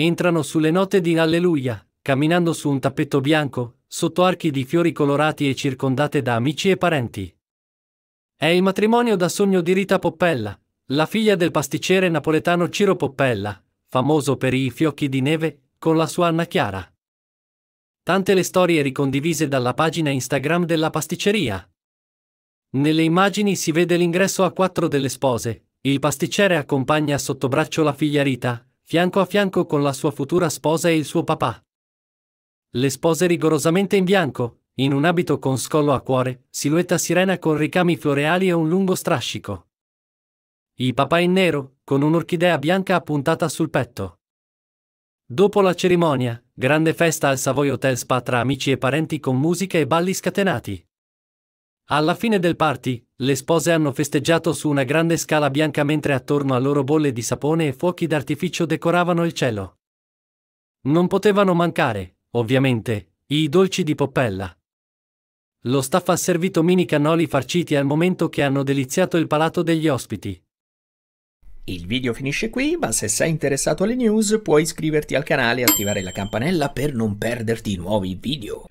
Entrano sulle note di Alleluia, camminando su un tappeto bianco, sotto archi di fiori colorati e circondate da amici e parenti. È il matrimonio da sogno di Rita Poppella, la figlia del pasticcere napoletano Ciro Poppella, famoso per i fiocchi di neve, con la sua Anna Chiara. Tante le storie ricondivise dalla pagina Instagram della pasticceria. Nelle immagini si vede l'ingresso a quattro delle spose, il pasticcere accompagna sotto braccio la figlia Rita, fianco a fianco con la sua futura sposa e il suo papà. Le spose rigorosamente in bianco, in un abito con scollo a cuore, silhouette sirena con ricami floreali e un lungo strascico. I papà in nero, con un'orchidea bianca appuntata sul petto. Dopo la cerimonia, grande festa al Savoy Hotel Spa tra amici e parenti con musica e balli scatenati. Alla fine del party, le spose hanno festeggiato su una grande scala bianca mentre attorno a loro bolle di sapone e fuochi d'artificio decoravano il cielo. Non potevano mancare, ovviamente, i dolci di Poppella. Lo staff ha servito mini cannoli farciti al momento che hanno deliziato il palato degli ospiti. Il video finisce qui, ma se sei interessato alle news puoi iscriverti al canale e attivare la campanella per non perderti nuovi video.